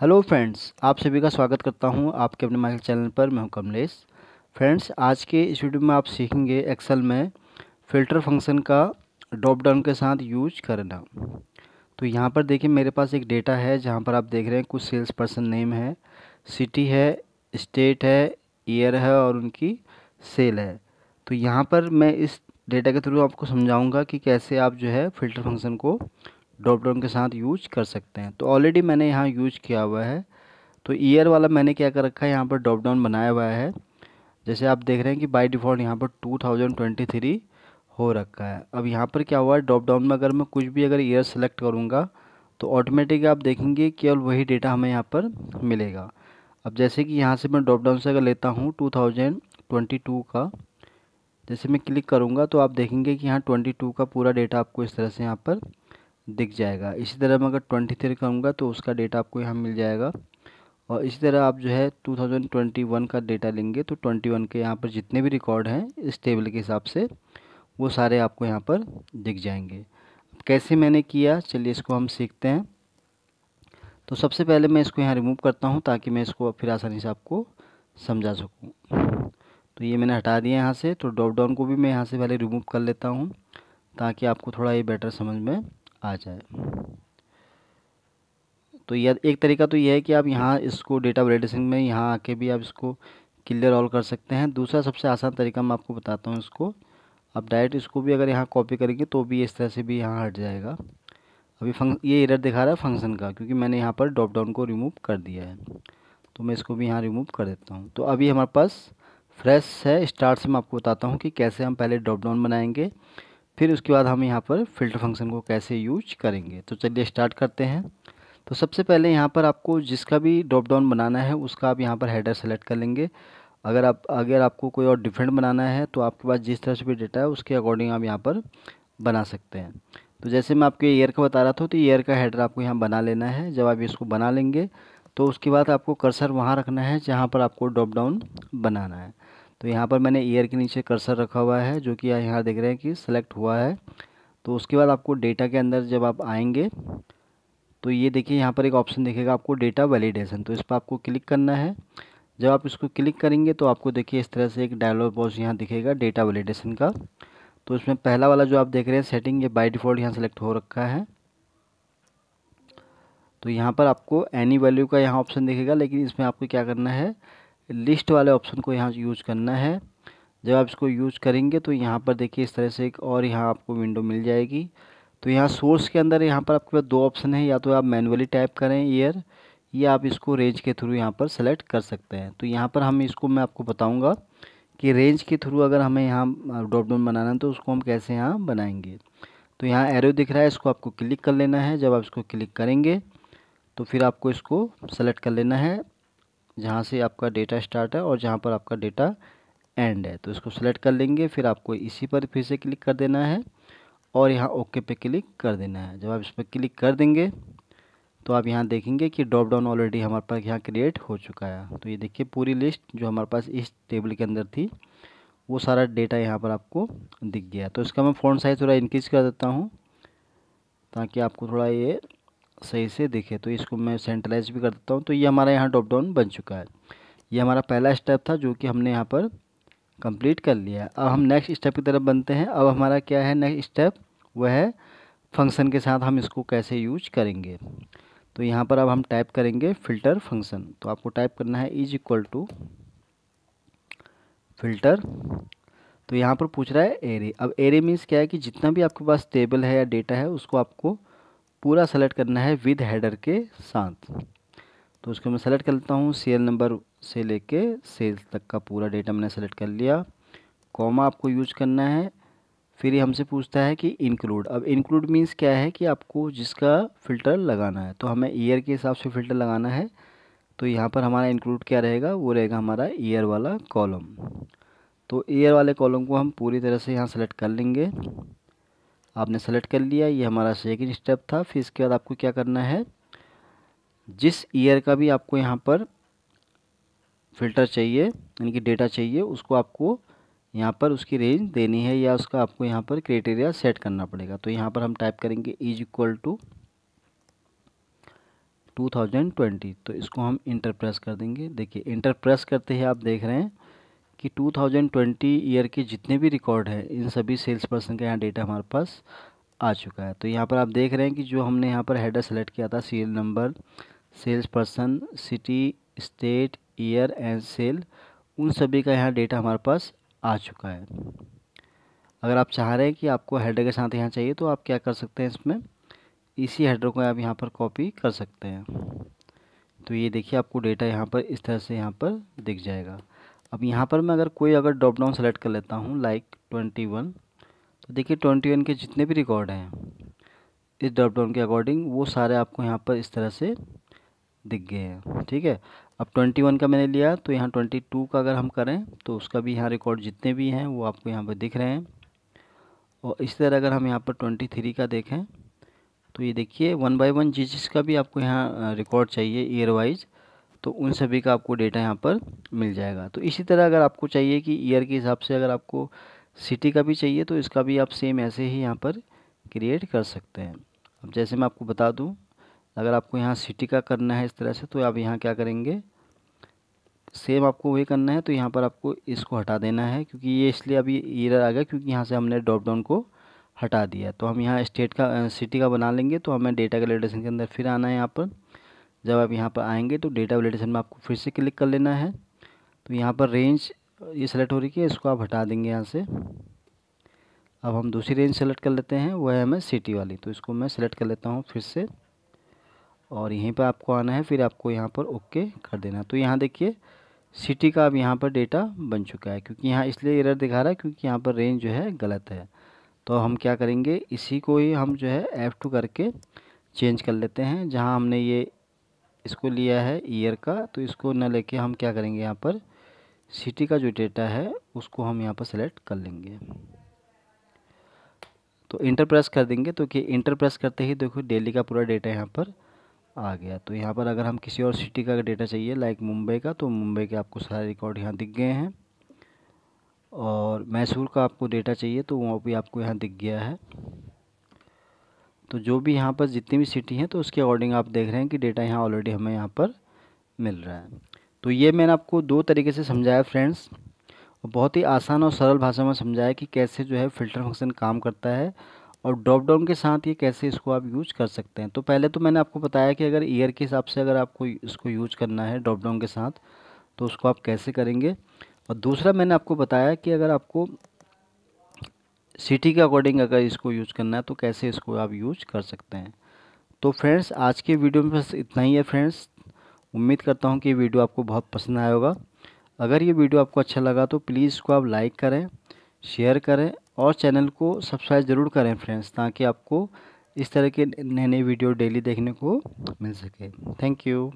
Hello friends आप सभी का स्वागत करता हूं आपके अपने माइक चैनल पर मैं हूं कमलेश फ्रेंड्स आज के इस वीडियो में आप सीखेंगे एक्सेल में फ़िल्टर फंक्शन का ड्रॉप डाउन के साथ यूज करना तो यहां पर देखिए मेरे पास एक डेटा है जहां पर आप देख रहे हैं कुछ सेल्स पर्सन नेम है सिटी है स्टेट है ईयर है और उनकी सेल है तो यहाँ पर मैं इस डेटा के थ्रू आपको समझाऊँगा कि कैसे आप जो है फ़िल्टर फंक्शन को ड्रॉप डाउन के साथ यूज कर सकते हैं तो ऑलरेडी मैंने यहाँ यूज किया हुआ है तो ईयर वाला मैंने क्या कर रखा है यहाँ पर ड्रॉप डाउन बनाया हुआ है जैसे आप देख रहे हैं कि बाई डिफ़ॉल्ट यहाँ पर 2023 हो रखा है अब यहाँ पर क्या हुआ है ड्रॉप डाउन में अगर मैं कुछ भी अगर ईयर सेलेक्ट करूँगा तो ऑटोमेटिक आप देखेंगे केवल वही डेटा हमें यहाँ पर मिलेगा अब जैसे कि यहाँ से मैं ड्रॉप डाउन से अगर लेता हूँ 2022 का जैसे मैं क्लिक करूँगा तो आप देखेंगे कि यहाँ 22 का पूरा डेटा आपको इस तरह से यहाँ पर दिख जाएगा इसी तरह मैं अगर ट्वेंटी थ्री कहूँगा तो उसका डेटा आपको यहाँ मिल जाएगा और इसी तरह आप जो है 2021 का डेटा लेंगे तो 21 के यहाँ पर जितने भी रिकॉर्ड हैं इस टेबल के हिसाब से वो सारे आपको यहाँ पर दिख जाएंगे कैसे मैंने किया चलिए इसको हम सीखते हैं तो सबसे पहले मैं इसको यहाँ रिमूव करता हूँ ताकि मैं इसको फिर आसानी से आपको समझा सकूँ तो ये मैंने हटा दिया यहाँ से तो ड्रॉप डाउन को भी मैं यहाँ से पहले रिमूव कर लेता हूँ ताकि आपको थोड़ा ये बेटर समझ में आ अच्छा। जाए तो यह एक तरीका तो यह है कि आप यहाँ इसको डेटा ब्रेडिसिंग में यहाँ आके भी आप इसको क्लियर ऑल कर सकते हैं दूसरा सबसे आसान तरीका मैं आपको बताता हूँ इसको आप डायरेक्ट इसको भी अगर यहाँ कॉपी करेंगे तो भी इस तरह से भी यहाँ हट जाएगा अभी फंक ये एरर दिखा रहा है फंक्शन का क्योंकि मैंने यहाँ पर ड्रॉप डाउन को रिमूव कर दिया है तो मैं इसको भी यहाँ रिमूव कर देता हूँ तो अभी हमारे पास फ्रेश है स्टार्ट से मैं आपको बताता हूँ कि कैसे हम पहले ड्रॉप डाउन बनाएंगे फिर उसके बाद हम यहाँ पर फिल्टर फंक्शन को कैसे यूज करेंगे तो चलिए स्टार्ट करते हैं तो सबसे पहले यहाँ पर आपको जिसका भी ड्रॉप डाउन बनाना है उसका आप यहाँ पर हेडर सेलेक्ट कर लेंगे अगर आप अगर आपको कोई और डिफरेंट बनाना है तो आपके पास जिस तरह से भी डेटा है उसके अकॉर्डिंग आप यहाँ पर बना सकते हैं तो जैसे मैं आपको ईयर का बता रहा था तो ईयर का हेडर आपको यहाँ बना लेना है जब आप इसको बना लेंगे तो उसके बाद आपको कर्सर वहाँ रखना है जहाँ पर आपको ड्रॉप डाउन बनाना है तो यहाँ पर मैंने ईयर के नीचे कर्सर रखा हुआ है जो कि यहाँ देख रहे हैं कि सेलेक्ट हुआ है तो उसके बाद आपको डेटा के अंदर जब आप आएंगे तो ये देखिए यहाँ पर एक ऑप्शन देखेगा आपको डेटा वैलिडेशन तो इस पर आपको क्लिक करना है जब आप इसको क्लिक करेंगे तो आपको देखिए इस तरह से एक डायलॉग बॉक्स यहाँ दिखेगा डेटा वैलिडेशन का तो इसमें पहला वाला जो आप देख रहे हैं सेटिंग ये बाई डिफ़ॉल्ट यहाँ सेलेक्ट हो रखा है तो यहाँ पर आपको एनी वैल्यू का यहाँ ऑप्शन दिखेगा लेकिन इसमें आपको क्या करना है लिस्ट वाले ऑप्शन को यहाँ यूज़ करना है जब आप इसको यूज़ करेंगे तो यहाँ पर देखिए इस तरह से एक और यहाँ आपको विंडो मिल जाएगी तो यहाँ सोर्स के अंदर यहाँ पर आपके पास दो ऑप्शन है या तो आप मैनुअली टाइप करें ईयर या आप इसको रेंज के थ्रू यहाँ पर सेलेक्ट कर सकते हैं तो यहाँ पर हम इसको मैं आपको बताऊँगा कि रेंज के थ्रू अगर हमें यहाँ ड्रॉपडाउन बनाना है तो उसको हम कैसे यहाँ बनाएंगे तो यहाँ एरो दिख रहा है इसको आपको क्लिक कर लेना है जब आप इसको क्लिक करेंगे तो फिर आपको इसको सेलेक्ट कर लेना है जहाँ से आपका डेटा स्टार्ट है और जहाँ पर आपका डेटा एंड है तो इसको सेलेक्ट कर लेंगे फिर आपको इसी पर फिर से क्लिक कर देना है और यहाँ ओके पे क्लिक कर देना है जब आप इस पर क्लिक कर देंगे तो आप यहाँ देखेंगे कि ड्रॉप डाउन ऑलरेडी हमारे पास यहाँ क्रिएट हो चुका है तो ये देखिए पूरी लिस्ट जो हमारे पास इस टेबल के अंदर थी वो सारा डेटा यहाँ पर आपको दिख गया तो इसका मैं फ़ॉन्ट साइज़ थोड़ा इंक्रीज़ कर देता हूँ ताकि आपको थोड़ा ये सही से दिखे तो इसको मैं सेंट्रलाइज भी कर देता हूँ तो ये हमारा यहाँ ड्रॉप डाउन बन चुका है ये हमारा पहला स्टेप था जो कि हमने यहाँ पर कंप्लीट कर लिया है अब हम नेक्स्ट स्टेप की तरफ बनते हैं अब हमारा क्या है नेक्स्ट स्टेप वह है फंक्शन के साथ हम इसको कैसे यूज करेंगे तो यहाँ पर अब हम टाइप करेंगे फ़िल्टर फंक्शन तो आपको टाइप करना है इज इक्वल टू फ़िल्टर तो यहाँ पर पूछ रहा है एरे अब एरे मीन्स क्या है कि जितना भी आपके पास टेबल है या डेटा है उसको आपको पूरा सेलेक्ट करना है विद हेडर के साथ तो उसको मैं सेलेक्ट कर लेता हूँ सेल नंबर से लेके सेल्स तक का पूरा डेटा मैंने सेलेक्ट कर लिया कॉमा आपको यूज करना है फिर ये हमसे पूछता है कि इंक्लूड अब इंक्लूड मीन्स क्या है कि आपको जिसका फ़िल्टर लगाना है तो हमें ईयर के हिसाब से फ़िल्टर लगाना है तो यहाँ पर हमारा इंक्लूड क्या रहेगा वो रहेगा हमारा ईयर वाला कॉलम तो ईयर वाले कॉलम को हम पूरी तरह से यहाँ सेलेक्ट कर लेंगे आपने सेलेक्ट कर लिया ये हमारा सेकेंड स्टेप था फिर इसके बाद आपको क्या करना है जिस ईयर का भी आपको यहाँ पर फिल्टर चाहिए यानी कि डेटा चाहिए उसको आपको यहाँ पर उसकी रेंज देनी है या उसका आपको यहाँ पर क्राइटेरिया सेट करना पड़ेगा तो यहाँ पर हम टाइप करेंगे इज इक्वल टू 2020 तो इसको हम इंटर प्रेस कर देंगे देखिए इंटर प्रेस करते ही आप देख रहे हैं कि 2020 ईयर के जितने भी रिकॉर्ड हैं इन सभी सेल्स पर्सन का यहाँ डेटा हमारे पास आ चुका है तो यहाँ पर आप देख रहे हैं कि जो हमने यहाँ पर हेडर सेलेक्ट किया था serial number sales person city state year and sale उन सभी का यहाँ डेटा हमारे पास आ चुका है अगर आप चाह रहे हैं कि आपको हेडर के साथ यहाँ चाहिए तो आप क्या कर सकते हैं इसमें इसी हेडर को आप यहाँ पर कॉपी कर सकते हैं तो ये देखिए आपको डेटा यहाँ पर इस तरह से यहाँ पर दिख जाएगा अब यहाँ पर मैं अगर कोई अगर ड्रॉप डाउन सेलेक्ट कर लेता हूँ लाइक ट्वेंटी वन तो देखिए ट्वेंटी वन के जितने भी रिकॉर्ड हैं इस ड्रॉप डाउन के अकॉर्डिंग वो सारे आपको यहाँ पर इस तरह से दिख गए हैं ठीक है अब ट्वेंटी वन का मैंने लिया तो यहाँ ट्वेंटी टू का अगर हम करें तो उसका भी यहाँ रिकॉर्ड जितने भी हैं वो आपको यहाँ पर दिख रहे हैं और इस तरह अगर हम यहाँ पर ट्वेंटी थ्री का देखें तो ये देखिए वन बाय वन जिस जिसका भी आपको यहाँ रिकॉर्ड चाहिए ईयर वाइज तो उन सभी का आपको डेटा यहाँ पर मिल जाएगा तो इसी तरह अगर आपको चाहिए कि ईयर के हिसाब से अगर आपको सिटी का भी चाहिए तो इसका भी आप सेम ऐसे ही यहाँ पर क्रिएट कर सकते हैं अब जैसे मैं आपको बता दूँ अगर आपको यहाँ सिटी का करना है इस तरह से तो आप यहाँ क्या करेंगे सेम आपको वही करना है तो यहाँ पर आपको इसको हटा देना है क्योंकि ये इसलिए अभी ईयर आ गया क्योंकि यहाँ से हमने ड्रॉप डाउन को हटा दिया तो हम यहाँ स्टेट का सिटी का बना लेंगे तो हमें डेटा कलेक्टेशन के अंदर फिर आना है यहाँ पर जब आप यहाँ पर आएंगे तो डेटा वैलिडेशन में आपको फिर से क्लिक कर लेना है तो यहाँ पर रेंज ये सेलेक्ट हो रही है इसको आप हटा देंगे यहाँ से अब हम दूसरी रेंज सेलेक्ट कर लेते हैं वह है हमें सिटी वाली तो इसको मैं सेलेक्ट कर लेता हूँ फिर से और यहीं पर आपको आना है फिर आपको यहाँ पर ओके कर देना तो यहाँ देखिए सिटी का अब यहाँ पर डेटा बन चुका है क्योंकि यहाँ इसलिए एरर दिखा रहा है क्योंकि यहाँ पर रेंज जो है गलत है तो हम क्या करेंगे इसी को ही हम जो है एफ़ टू करके चेंज कर लेते हैं जहाँ हमने ये इसको लिया है ईयर का तो इसको न लेके हम क्या करेंगे यहाँ पर सिटी का जो डेटा है उसको हम यहाँ पर सेलेक्ट कर लेंगे तो इंटर प्रेस कर देंगे तो कि इंटर प्रेस करते ही देखो डेली का पूरा डेटा यहाँ पर आ गया तो यहाँ पर अगर हम किसी और सिटी का डेटा चाहिए लाइक मुंबई का तो मुंबई के आपको सारे रिकॉर्ड यहाँ दिख गए हैं और मैसूर का आपको डेटा चाहिए तो वो भी आपको यहाँ दिख गया है तो जो भी यहाँ पर जितनी भी सिटी हैं तो उसके अकॉर्डिंग आप देख रहे हैं कि डेटा यहाँ ऑलरेडी हमें यहाँ पर मिल रहा है तो ये मैंने आपको दो तरीके से समझाया फ्रेंड्स बहुत ही आसान और सरल भाषा में समझाया कि कैसे जो है फ़िल्टर फंक्शन काम करता है और ड्रॉप डाउन के साथ ये कैसे इसको आप यूज कर सकते हैं तो पहले तो मैंने आपको बताया कि अगर ईयर के हिसाब से अगर आपको इसको यूज करना है ड्रॉप डाउन के साथ तो उसको आप कैसे करेंगे और दूसरा मैंने आपको बताया कि अगर आपको सिटी के अकॉर्डिंग अगर इसको यूज़ करना है तो कैसे इसको आप यूज कर सकते हैं तो फ्रेंड्स आज के वीडियो में बस इतना ही है फ्रेंड्स उम्मीद करता हूँ कि वीडियो आपको बहुत पसंद आया होगा अगर ये वीडियो आपको अच्छा लगा तो प्लीज़ इसको आप लाइक करें शेयर करें और चैनल को सब्सक्राइब ज़रूर करें फ्रेंड्स ताकि आपको इस तरह के नए नए वीडियो डेली देखने को मिल सके थैंक यू